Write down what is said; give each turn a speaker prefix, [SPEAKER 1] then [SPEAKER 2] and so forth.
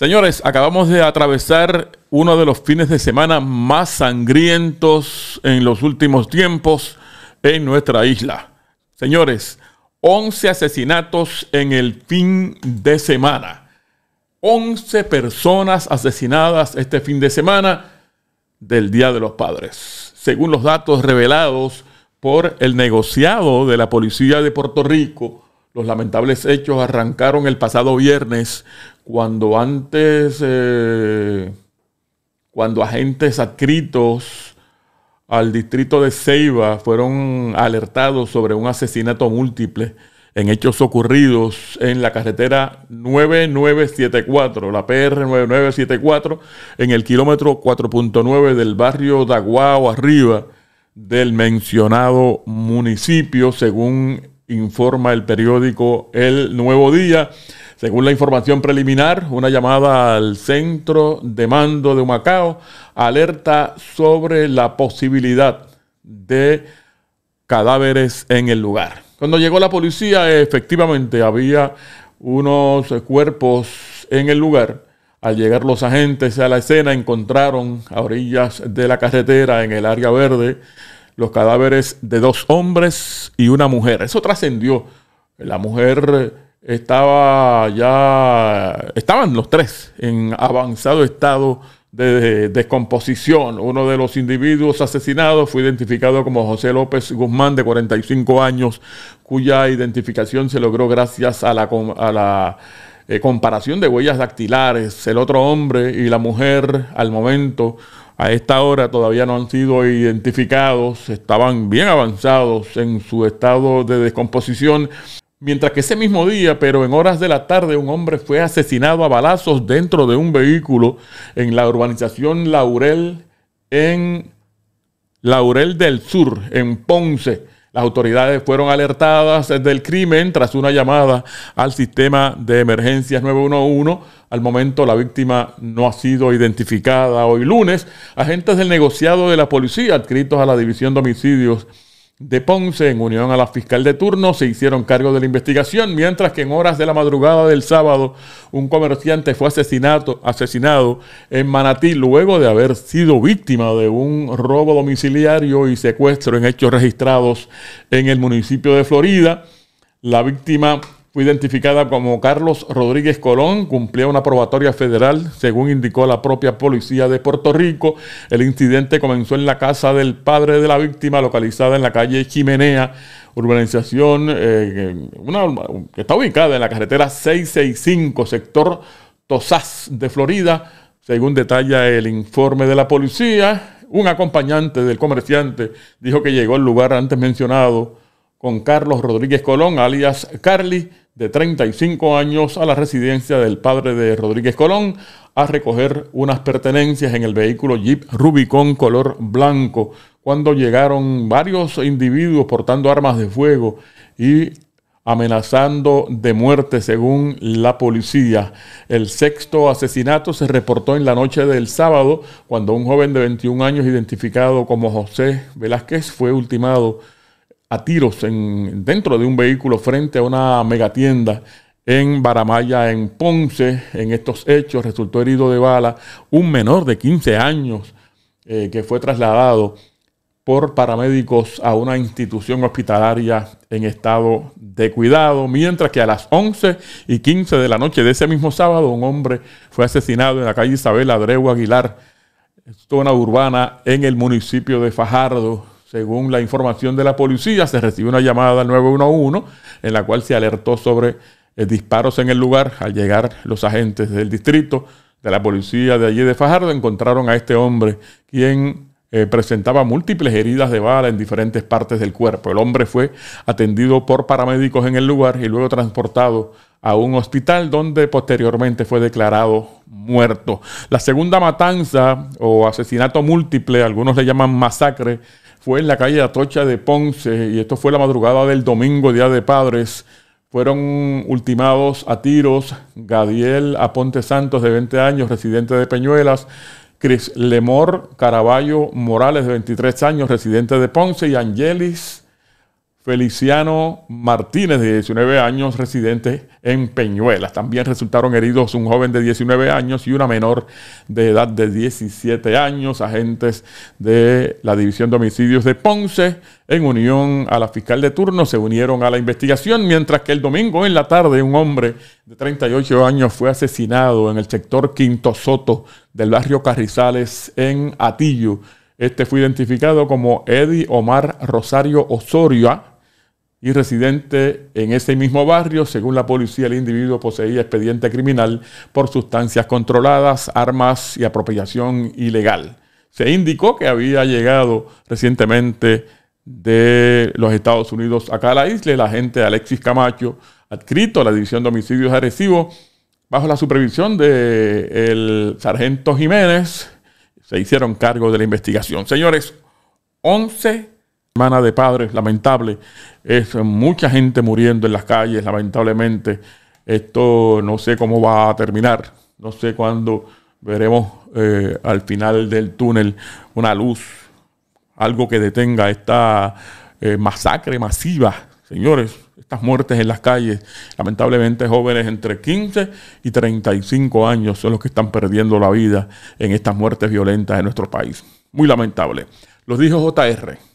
[SPEAKER 1] Señores, acabamos de atravesar uno de los fines de semana más sangrientos en los últimos tiempos en nuestra isla. Señores, 11 asesinatos en el fin de semana. 11 personas asesinadas este fin de semana del Día de los Padres, según los datos revelados por el negociado de la Policía de Puerto Rico los lamentables hechos arrancaron el pasado viernes cuando antes, eh, cuando agentes adscritos al distrito de Ceiba fueron alertados sobre un asesinato múltiple en hechos ocurridos en la carretera 9974, la PR 9974, en el kilómetro 4.9 del barrio Daguao, arriba del mencionado municipio, según informa el periódico El Nuevo Día. Según la información preliminar, una llamada al centro de mando de Humacao alerta sobre la posibilidad de cadáveres en el lugar. Cuando llegó la policía, efectivamente había unos cuerpos en el lugar. Al llegar los agentes a la escena, encontraron a orillas de la carretera en el área verde los cadáveres de dos hombres y una mujer. Eso trascendió. La mujer estaba ya, estaban los tres en avanzado estado de descomposición. Uno de los individuos asesinados fue identificado como José López Guzmán, de 45 años, cuya identificación se logró gracias a la, a la eh, comparación de huellas dactilares. El otro hombre y la mujer, al momento, a esta hora todavía no han sido identificados, estaban bien avanzados en su estado de descomposición. Mientras que ese mismo día, pero en horas de la tarde, un hombre fue asesinado a balazos dentro de un vehículo en la urbanización Laurel, en Laurel del Sur, en Ponce. Las autoridades fueron alertadas del crimen tras una llamada al sistema de emergencias 911. Al momento la víctima no ha sido identificada. Hoy lunes, agentes del negociado de la policía adscritos a la División de Homicidios de Ponce, en unión a la fiscal de turno, se hicieron cargo de la investigación, mientras que en horas de la madrugada del sábado un comerciante fue asesinado en Manatí luego de haber sido víctima de un robo domiciliario y secuestro en hechos registrados en el municipio de Florida. La víctima fue identificada como Carlos Rodríguez Colón, cumplía una probatoria federal, según indicó la propia policía de Puerto Rico. El incidente comenzó en la casa del padre de la víctima, localizada en la calle Chimenea, urbanización eh, que está ubicada en la carretera 665, sector Tosas de Florida, según detalla el informe de la policía. Un acompañante del comerciante dijo que llegó al lugar antes mencionado con Carlos Rodríguez Colón, alias Carly, de 35 años, a la residencia del padre de Rodríguez Colón a recoger unas pertenencias en el vehículo Jeep Rubicon color blanco, cuando llegaron varios individuos portando armas de fuego y amenazando de muerte según la policía. El sexto asesinato se reportó en la noche del sábado cuando un joven de 21 años identificado como José Velázquez fue ultimado a tiros en, dentro de un vehículo frente a una megatienda en Baramaya, en Ponce. En estos hechos resultó herido de bala un menor de 15 años eh, que fue trasladado por paramédicos a una institución hospitalaria en estado de cuidado, mientras que a las 11 y 15 de la noche de ese mismo sábado un hombre fue asesinado en la calle Isabel Adrego Aguilar, zona urbana en el municipio de Fajardo. Según la información de la policía, se recibió una llamada al 911 en la cual se alertó sobre eh, disparos en el lugar. Al llegar los agentes del distrito de la policía de allí de Fajardo, encontraron a este hombre, quien eh, presentaba múltiples heridas de bala en diferentes partes del cuerpo. El hombre fue atendido por paramédicos en el lugar y luego transportado a un hospital donde posteriormente fue declarado muerto. La segunda matanza o asesinato múltiple, algunos le llaman masacre, fue en la calle Atocha de Ponce, y esto fue la madrugada del domingo, Día de Padres. Fueron ultimados a tiros Gadiel Aponte Santos, de 20 años, residente de Peñuelas, Cris Lemor Caraballo Morales, de 23 años, residente de Ponce, y Angelis Feliciano Martínez, de 19 años, residente en Peñuelas. También resultaron heridos un joven de 19 años y una menor de edad de 17 años, agentes de la División de Homicidios de Ponce, en unión a la fiscal de turno, se unieron a la investigación, mientras que el domingo en la tarde un hombre de 38 años fue asesinado en el sector Quinto Soto del barrio Carrizales en Atillo. Este fue identificado como Eddie Omar Rosario Osorio, y residente en ese mismo barrio. Según la policía, el individuo poseía expediente criminal por sustancias controladas, armas y apropiación ilegal. Se indicó que había llegado recientemente de los Estados Unidos acá a la isla el agente Alexis Camacho, adscrito a la División de Homicidios agresivos bajo la supervisión del el sargento Jiménez. Se hicieron cargo de la investigación. Señores, 11 semana de padres, lamentable. Es mucha gente muriendo en las calles, lamentablemente. Esto no sé cómo va a terminar. No sé cuándo veremos eh, al final del túnel una luz, algo que detenga esta eh, masacre masiva. Señores, estas muertes en las calles, lamentablemente jóvenes entre 15 y 35 años son los que están perdiendo la vida en estas muertes violentas en nuestro país. Muy lamentable. Los dijo JR.